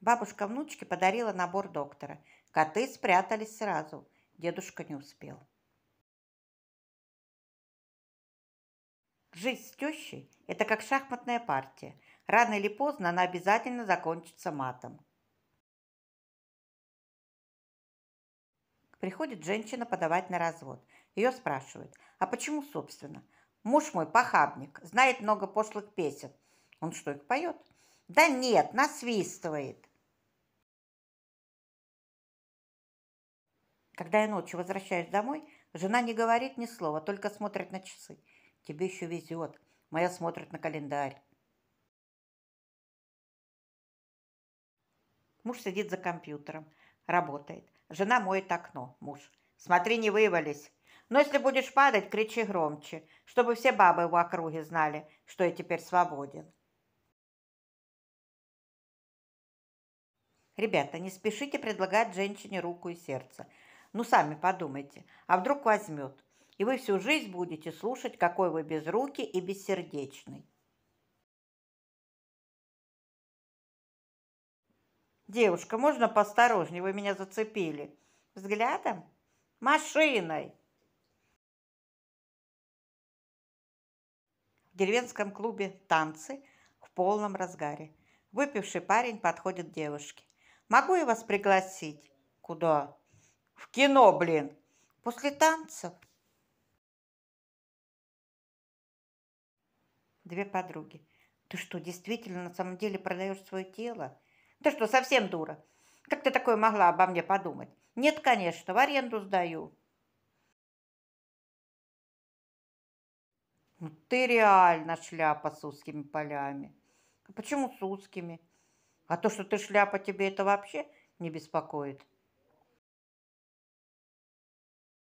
Бабушка внучке подарила набор доктора. Коты спрятались сразу. Дедушка не успел. Жизнь с тещей – это как шахматная партия. Рано или поздно она обязательно закончится матом. Приходит женщина подавать на развод. Ее спрашивают, а почему, собственно? Муж мой похабник, знает много пошлых песен. Он что, их поет? Да нет, насвистывает. Когда я ночью возвращаюсь домой, жена не говорит ни слова, только смотрит на часы. Тебе еще везет. Моя смотрит на календарь. Муж сидит за компьютером, работает. Жена моет окно. Муж. Смотри, не вывались. Но если будешь падать, кричи громче, чтобы все бабы в округе знали, что я теперь свободен. Ребята, не спешите предлагать женщине руку и сердце. Ну, сами подумайте, а вдруг возьмет, и вы всю жизнь будете слушать, какой вы безрукий и бессердечный. «Девушка, можно поосторожнее? Вы меня зацепили». «Взглядом? Машиной!» В деревенском клубе танцы в полном разгаре. Выпивший парень подходит к девушке. «Могу я вас пригласить?» «Куда?» В кино, блин. После танцев. Две подруги. Ты что, действительно на самом деле продаешь свое тело? Ты что, совсем дура? Как ты такое могла обо мне подумать? Нет, конечно, в аренду сдаю. Ну ты реально шляпа с узкими полями. А почему с узкими? А то, что ты шляпа, тебе это вообще не беспокоит?